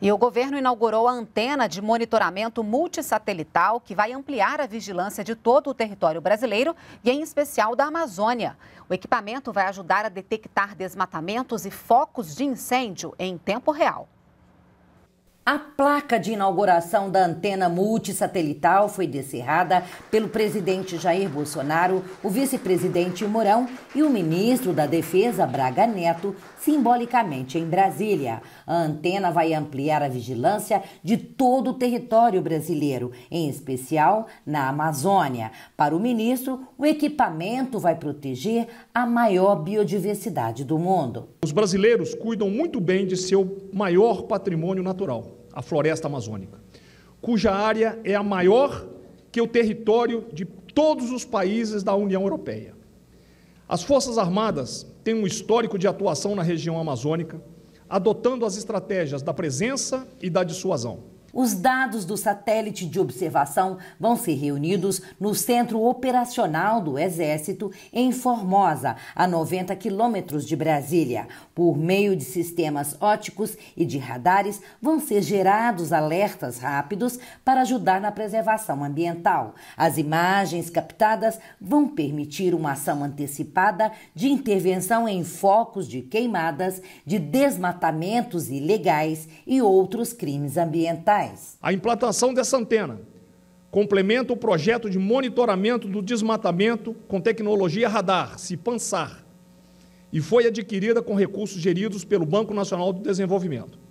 E o governo inaugurou a antena de monitoramento multissatelital que vai ampliar a vigilância de todo o território brasileiro e, em especial, da Amazônia. O equipamento vai ajudar a detectar desmatamentos e focos de incêndio em tempo real. A placa de inauguração da antena multissatelital foi descerrada pelo presidente Jair Bolsonaro, o vice-presidente Mourão e o ministro da Defesa, Braga Neto, simbolicamente em Brasília. A antena vai ampliar a vigilância de todo o território brasileiro, em especial na Amazônia. Para o ministro, o equipamento vai proteger a maior biodiversidade do mundo. Os brasileiros cuidam muito bem de seu maior patrimônio natural a floresta amazônica, cuja área é a maior que o território de todos os países da União Europeia. As Forças Armadas têm um histórico de atuação na região amazônica, adotando as estratégias da presença e da dissuasão. Os dados do satélite de observação vão ser reunidos no Centro Operacional do Exército, em Formosa, a 90 quilômetros de Brasília. Por meio de sistemas óticos e de radares, vão ser gerados alertas rápidos para ajudar na preservação ambiental. As imagens captadas vão permitir uma ação antecipada de intervenção em focos de queimadas, de desmatamentos ilegais e outros crimes ambientais. A implantação dessa antena complementa o projeto de monitoramento do desmatamento com tecnologia radar, CIPANSAR, e foi adquirida com recursos geridos pelo Banco Nacional do Desenvolvimento.